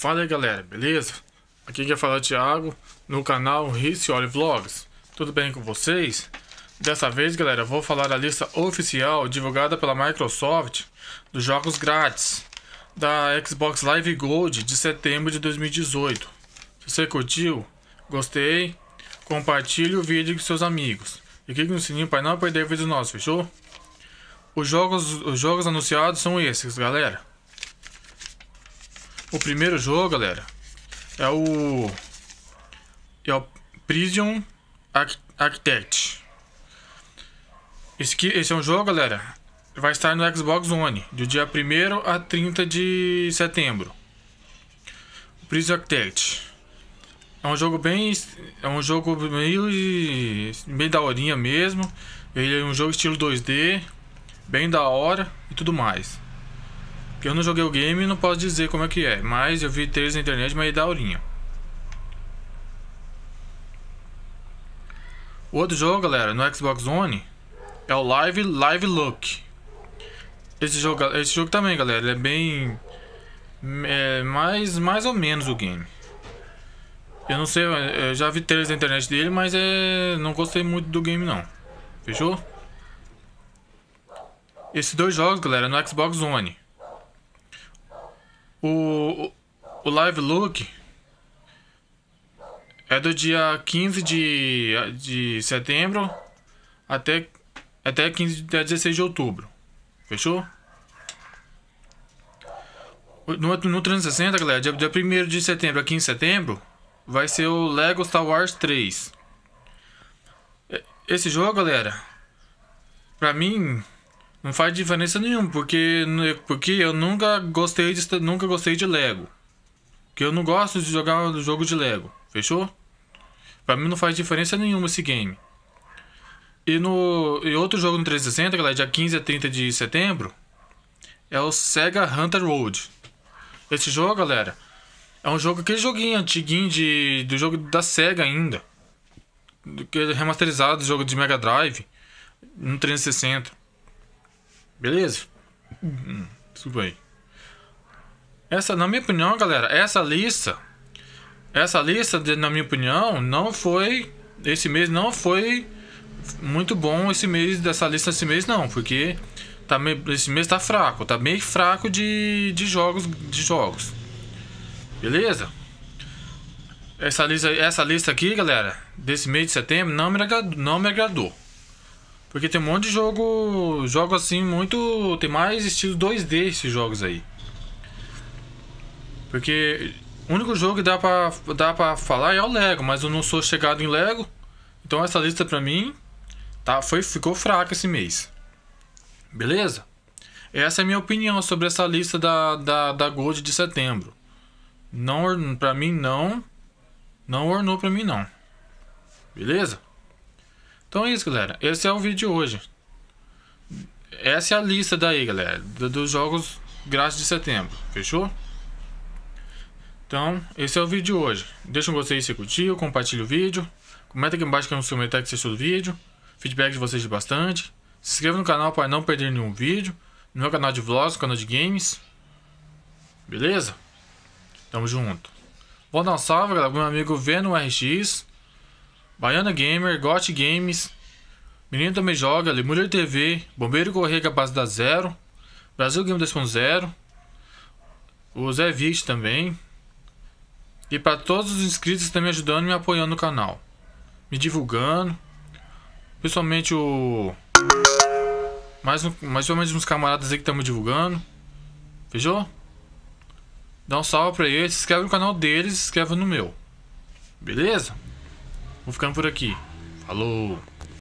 Fala aí galera, beleza? Aqui quem fala é o Thiago, no canal Ricioli Vlogs. Tudo bem com vocês? Dessa vez, galera, vou falar a lista oficial divulgada pela Microsoft dos jogos grátis da Xbox Live Gold de setembro de 2018. Se você curtiu, gostei, compartilhe o vídeo com seus amigos e clique no sininho para não perder vídeos nossos, fechou? Os jogos, os jogos anunciados são esses, galera. O primeiro jogo, galera, é o é o Prison Architect. Esse, aqui, esse é um jogo, galera, vai estar no Xbox One, do dia 1 a 30 de setembro. O Prison Architect. É um jogo bem. É um jogo meio. meio da horinha mesmo. Ele é um jogo estilo 2D, bem da hora e tudo mais. Porque eu não joguei o game e não posso dizer como é que é. Mas eu vi três na internet, mas é daorinha. O outro jogo, galera, no Xbox One é o Live Live Look. Esse jogo, esse jogo também, galera, ele é bem é, mais mais ou menos o game. Eu não sei, eu já vi trailers na internet dele, mas é, não gostei muito do game não. Fechou? Esses dois jogos, galera, no Xbox One. O, o live look é do dia 15 de, de setembro até, até 15 de, 16 de outubro. Fechou? No, no 360, galera, dia, dia 1 de setembro a 15 de setembro, vai ser o Lego Star Wars 3. Esse jogo, galera, pra mim, não faz diferença nenhuma, porque, porque eu nunca gostei de nunca gostei de Lego. Que eu não gosto de jogar jogo de Lego, fechou? Para mim não faz diferença nenhuma esse game. E no e outro jogo no 360, galera, é dia 15 a 30 de setembro, é o Sega Hunter Road. Esse jogo, galera, é um jogo aquele joguinho antiguinho de do jogo da Sega ainda. Do que remasterizado do jogo de Mega Drive no 360. Beleza? Hum, tudo bem. Essa, na minha opinião, galera, essa lista. Essa lista, de, na minha opinião, não foi. Esse mês não foi muito bom esse mês, dessa lista esse mês não, porque tá meio, esse mês tá fraco, tá meio fraco de, de jogos de jogos. Beleza? Essa lista, essa lista aqui, galera, desse mês de setembro não me agradou, não me agradou. Porque tem um monte de jogo. Jogo assim, muito. Tem mais estilo 2D esses jogos aí. Porque o único jogo que dá pra, dá pra falar é o Lego, mas eu não sou chegado em Lego. Então essa lista pra mim tá, foi, ficou fraca esse mês. Beleza? Essa é a minha opinião sobre essa lista da, da, da Gold de setembro. Não, pra mim não. Não ornou pra mim não. Beleza? Então é isso, galera. Esse é o vídeo de hoje. Essa é a lista daí, galera, dos jogos grátis de setembro. Fechou? Então, esse é o vídeo de hoje. Deixa um gostei se curtiu, compartilha o vídeo. Comenta aqui embaixo que é um seu que você achou do vídeo. Feedback de vocês de bastante. Se inscreva no canal para não perder nenhum vídeo. No meu canal de vlogs, canal de games. Beleza? Tamo junto. Vou dar um salve, galera, meu amigo Venom RX. Baiana Gamer, Got Games, Menino Também Joga, Mulher TV, Bombeiro Correia Capacidade Zero, Brasil Game 2.0, o Zé Vich também. E para todos os inscritos que estão me ajudando e me apoiando no canal. Me divulgando. Principalmente o. Mais, um, mais ou menos uns camaradas aí que estamos divulgando. Fechou? Dá um salve pra eles, se inscreve no canal deles, se inscreve no meu. Beleza? Vou ficando por aqui. Falou!